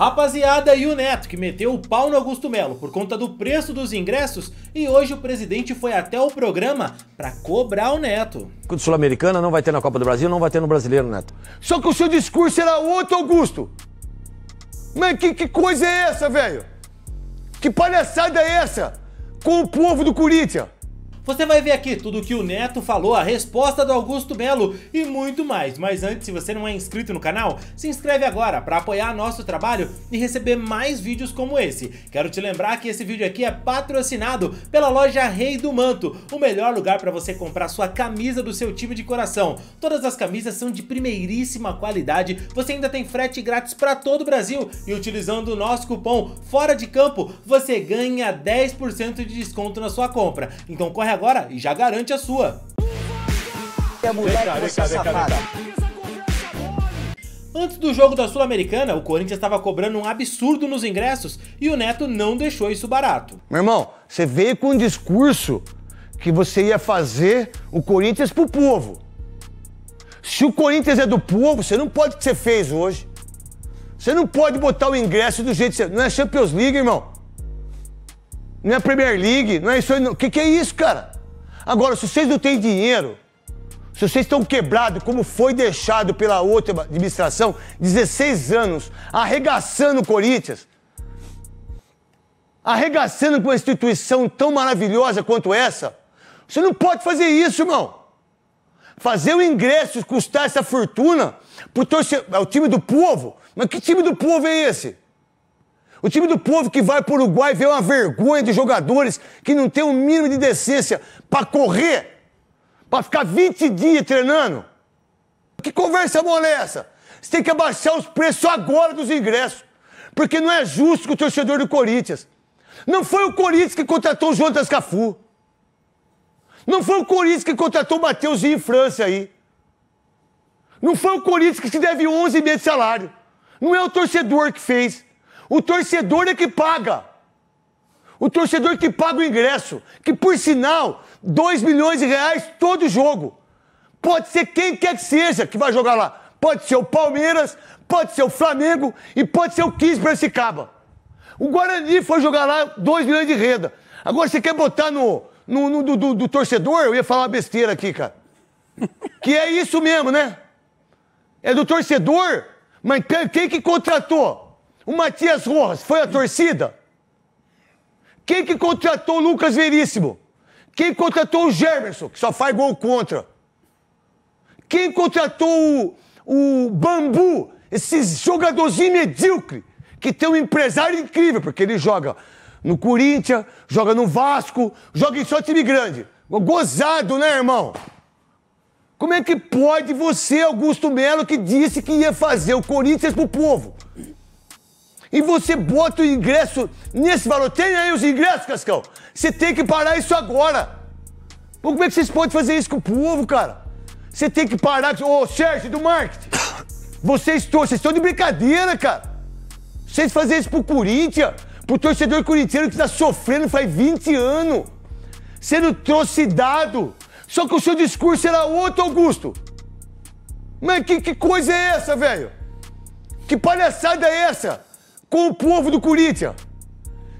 Rapaziada, e o Neto, que meteu o pau no Augusto Melo por conta do preço dos ingressos, e hoje o presidente foi até o programa para cobrar o Neto. O Sul-Americana não vai ter na Copa do Brasil, não vai ter no Brasileiro, Neto. Só que o seu discurso era outro, Augusto. Mas que, que coisa é essa, velho? Que palhaçada é essa com o povo do Corinthians? Você vai ver aqui tudo o que o Neto falou, a resposta do Augusto Melo e muito mais. Mas antes, se você não é inscrito no canal, se inscreve agora para apoiar nosso trabalho e receber mais vídeos como esse. Quero te lembrar que esse vídeo aqui é patrocinado pela loja Rei do Manto, o melhor lugar para você comprar sua camisa do seu time de coração. Todas as camisas são de primeiríssima qualidade, você ainda tem frete grátis para todo o Brasil e utilizando o nosso cupom Fora de Campo, você ganha 10% de desconto na sua compra. Então corre corre agora e já garante a sua. É Antes do jogo da Sul-Americana, o Corinthians estava cobrando um absurdo nos ingressos e o Neto não deixou isso barato. Meu irmão, você veio com um discurso que você ia fazer o Corinthians pro povo. Se o Corinthians é do povo, você não pode o que você fez hoje. Você não pode botar o ingresso do jeito que você. Não é Champions League, irmão não é Premier League, não é isso aí. O que, que é isso, cara? Agora, se vocês não têm dinheiro, se vocês estão quebrados, como foi deixado pela outra administração, 16 anos, arregaçando o Corinthians, arregaçando com uma instituição tão maravilhosa quanto essa, você não pode fazer isso, irmão. Fazer o ingresso custar essa fortuna pro torcedor, é o time do povo. Mas que time do povo é esse? O time do povo que vai para o Uruguai vê uma vergonha de jogadores que não tem o um mínimo de decência para correr, para ficar 20 dias treinando. Que conversa mole é essa? Você tem que abaixar os preços agora dos ingressos, porque não é justo com o torcedor do Corinthians. Não foi o Corinthians que contratou o das Cafu. Não foi o Corinthians que contratou o Mateuzinho em França aí. Não foi o Corinthians que se deve 11 meses de salário. Não é o torcedor que fez. O torcedor é que paga. O torcedor que paga o ingresso, que por sinal, 2 milhões de reais todo jogo. Pode ser quem quer que seja que vai jogar lá. Pode ser o Palmeiras, pode ser o Flamengo e pode ser o 15 caba. O Guarani foi jogar lá 2 milhões de renda. Agora você quer botar no, no, no do, do, do torcedor? Eu ia falar uma besteira aqui, cara. Que é isso mesmo, né? É do torcedor, mas quem que contratou? O Matias Rojas foi a torcida? Quem que contratou o Lucas Veríssimo? Quem contratou o Germerson, que só faz gol contra? Quem contratou o, o Bambu, esse jogadorzinho medíocre, que tem um empresário incrível, porque ele joga no Corinthians, joga no Vasco, joga em só time grande. Gozado, né, irmão? Como é que pode você, Augusto Melo, que disse que ia fazer o Corinthians pro povo? e você bota o ingresso nesse valor. Tem aí os ingressos, Cascão. Você tem que parar isso agora. como é que vocês podem fazer isso com o povo, cara? Você tem que parar. Ô, Sérgio do marketing, vocês estão, vocês estão de brincadeira, cara. Vocês fazem isso pro Corinthians, pro torcedor corintiano que tá sofrendo faz 20 anos, sendo trocidado. Só que o seu discurso era outro, Augusto. Mas que, que coisa é essa, velho? Que palhaçada é essa? com o povo do Corinthians.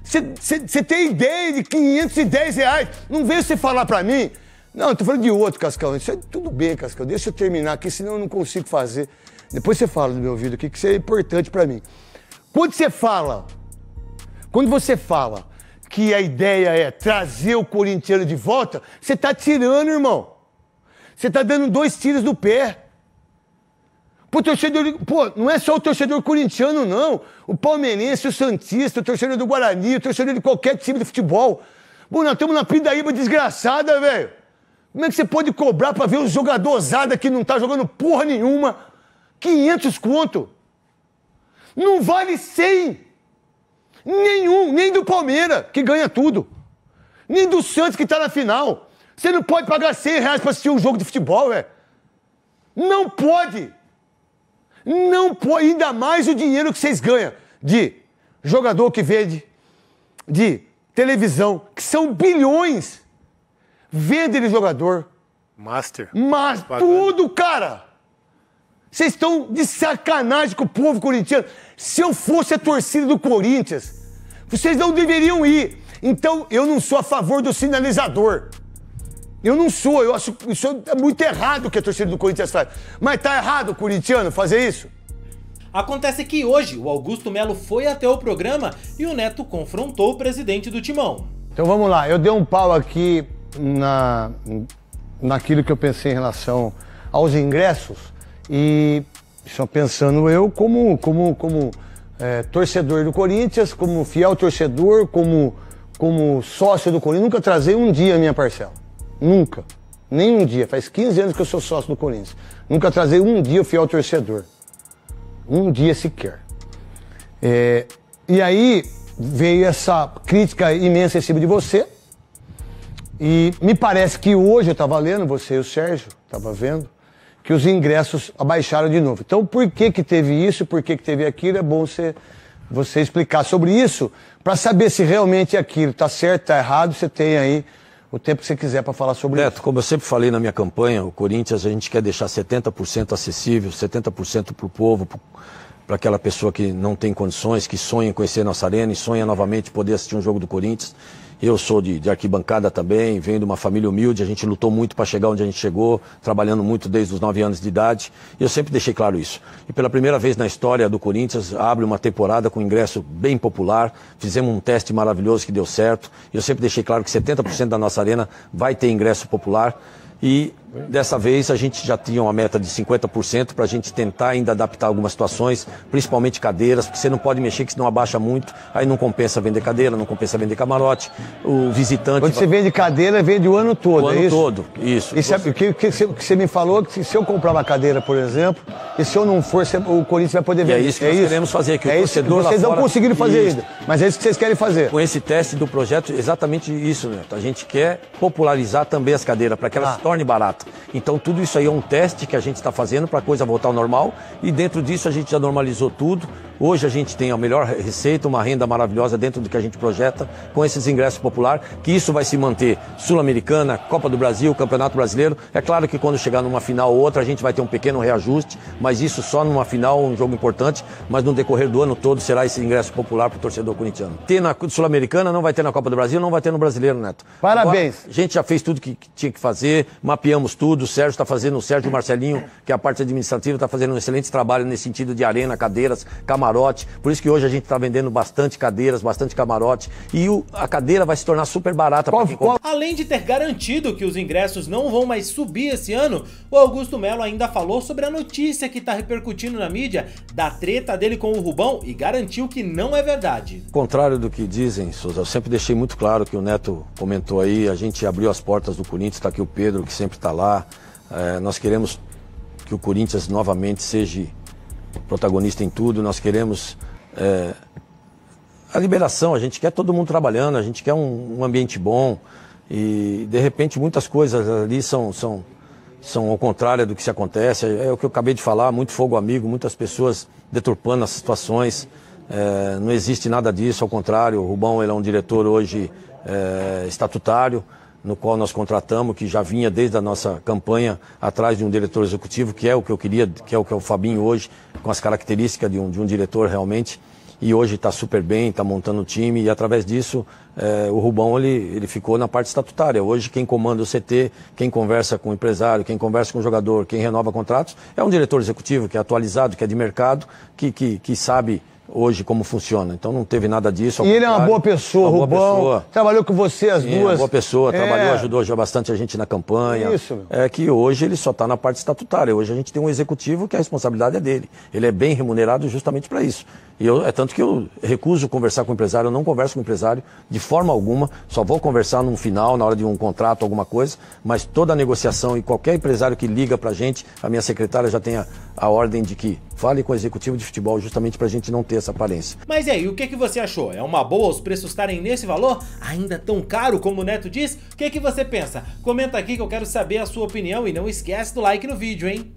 Você tem ideia de 510 reais? Não veio você falar para mim. Não, eu tô falando de outro, Cascão. Isso é tudo bem, Cascão. Deixa eu terminar aqui, senão eu não consigo fazer. Depois você fala no meu ouvido aqui, que isso é importante para mim. Quando você fala, quando você fala que a ideia é trazer o corintiano de volta, você tá tirando, irmão. Você tá dando dois tiros no pé. Pro torcedor, pô, não é só o torcedor corintiano, não. O palmeirense, o Santista, o torcedor do Guarani, o torcedor de qualquer time de futebol. Pô, nós estamos na pindaíba desgraçada, velho. Como é que você pode cobrar pra ver um jogadorzada que não tá jogando porra nenhuma? 500 conto. Não vale 100. Nenhum, nem do Palmeiras, que ganha tudo. Nem do Santos, que tá na final. Você não pode pagar 100 reais pra assistir um jogo de futebol, velho. Não pode! Não pode, ainda mais o dinheiro que vocês ganham de jogador que vende, de televisão, que são bilhões. Vende de jogador. Master. Mas tudo, cara. Vocês estão de sacanagem com o povo corintiano. Se eu fosse a torcida do Corinthians, vocês não deveriam ir. Então, eu não sou a favor do sinalizador. Eu não sou, eu acho que isso é tá muito errado o que a torcida do Corinthians faz. Mas tá errado o corintiano fazer isso? Acontece que hoje o Augusto Melo foi até o programa e o Neto confrontou o presidente do Timão. Então vamos lá, eu dei um pau aqui na, naquilo que eu pensei em relação aos ingressos e só pensando eu como, como, como é, torcedor do Corinthians, como fiel torcedor, como, como sócio do Corinthians, nunca trazei um dia a minha parcela. Nunca. Nem um dia. Faz 15 anos que eu sou sócio do Corinthians. Nunca trazei um dia o fiel torcedor. Um dia sequer. É, e aí veio essa crítica imensa em cima de você. E me parece que hoje eu estava lendo, você e o Sérgio, estava vendo, que os ingressos abaixaram de novo. Então, por que, que teve isso, por que, que teve aquilo? É bom você, você explicar sobre isso, para saber se realmente aquilo está certo, está errado, você tem aí o tempo que você quiser para falar sobre Neto, isso. como eu sempre falei na minha campanha, o Corinthians a gente quer deixar 70% acessível, 70% para o povo, para aquela pessoa que não tem condições, que sonha em conhecer nossa arena e sonha novamente poder assistir um jogo do Corinthians. Eu sou de, de arquibancada também, venho de uma família humilde, a gente lutou muito para chegar onde a gente chegou, trabalhando muito desde os 9 anos de idade. E eu sempre deixei claro isso. E pela primeira vez na história do Corinthians, abre uma temporada com ingresso bem popular. Fizemos um teste maravilhoso que deu certo. E Eu sempre deixei claro que 70% da nossa arena vai ter ingresso popular. E Dessa vez a gente já tinha uma meta de 50% para a gente tentar ainda adaptar algumas situações, principalmente cadeiras, porque você não pode mexer que senão abaixa muito, aí não compensa vender cadeira, não compensa vender camarote, o visitante... Quando você vende cadeira, vende o ano todo, o é ano isso? todo, isso. E sabe, o que, que, você me falou, que se eu comprar uma cadeira, por exemplo, e se eu não for, o Corinthians vai poder vender. E é isso que é nós isso? queremos fazer, aqui. é o torcedor isso que Vocês não fora... conseguiram fazer isso. ainda, mas é isso que vocês querem fazer. Com esse teste do projeto, exatamente isso, né? A gente quer popularizar também as cadeiras, para que elas ah. se tornem baratas. Então tudo isso aí é um teste que a gente está fazendo para a coisa voltar ao normal e dentro disso a gente já normalizou tudo, Hoje a gente tem a melhor receita, uma renda maravilhosa dentro do que a gente projeta com esses ingressos popular, que isso vai se manter Sul-Americana, Copa do Brasil, Campeonato Brasileiro. É claro que quando chegar numa final ou outra, a gente vai ter um pequeno reajuste, mas isso só numa final, um jogo importante, mas no decorrer do ano todo será esse ingresso popular para o torcedor corintiano. Ter na Sul-Americana, não vai ter na Copa do Brasil, não vai ter no Brasileiro, Neto. Parabéns. Agora, a gente já fez tudo que, que tinha que fazer, mapeamos tudo, o Sérgio está fazendo, o Sérgio Marcelinho, que é a parte administrativa, está fazendo um excelente trabalho nesse sentido de arena, cadeiras, camarões camarote. Por isso que hoje a gente está vendendo bastante cadeiras, bastante camarote. E o, a cadeira vai se tornar super barata para quem compra. Além de ter garantido que os ingressos não vão mais subir esse ano, o Augusto Melo ainda falou sobre a notícia que está repercutindo na mídia da treta dele com o Rubão e garantiu que não é verdade. Contrário do que dizem, Souza, eu sempre deixei muito claro que o Neto comentou aí, a gente abriu as portas do Corinthians, está aqui o Pedro que sempre está lá. É, nós queremos que o Corinthians novamente seja protagonista em tudo, nós queremos é, a liberação, a gente quer todo mundo trabalhando, a gente quer um, um, ambiente bom e de repente muitas coisas ali são, são, são ao contrário do que se acontece, é, é o que eu acabei de falar, muito fogo amigo, muitas pessoas deturpando as situações, é, não existe nada disso, ao contrário, o Rubão ele é um diretor hoje é, estatutário, no qual nós contratamos, que já vinha desde a nossa campanha atrás de um diretor executivo, que é o que eu queria, que é o que é o Fabinho hoje, com as características de um, de um diretor realmente. E hoje está super bem, está montando o time e através disso é, o Rubão ele, ele ficou na parte estatutária. Hoje quem comanda o CT, quem conversa com o empresário, quem conversa com o jogador, quem renova contratos é um diretor executivo que é atualizado, que é de mercado, que, que, que sabe hoje como funciona. Então não teve nada disso. E ele é uma boa pessoa, uma Rubão. Boa pessoa. Trabalhou com você as Sim, duas. É uma boa pessoa, é. trabalhou, ajudou já bastante a gente na campanha. Isso, meu. É que hoje ele só está na parte estatutária. Hoje a gente tem um executivo que a responsabilidade é dele. Ele é bem remunerado justamente para isso. E eu, é tanto que eu recuso conversar com o empresário, eu não converso com o empresário de forma alguma, só vou conversar num final, na hora de um contrato, alguma coisa, mas toda a negociação e qualquer empresário que liga para a gente, a minha secretária já tem a, a, ordem de que fale com o executivo de futebol justamente para a gente não ter essa aparência. Mas e aí, o que, que você achou? É uma boa os preços estarem nesse valor? Ainda tão caro como o Neto diz? O que, que você pensa? Comenta aqui que eu quero saber a sua opinião e não esquece do like no vídeo, hein?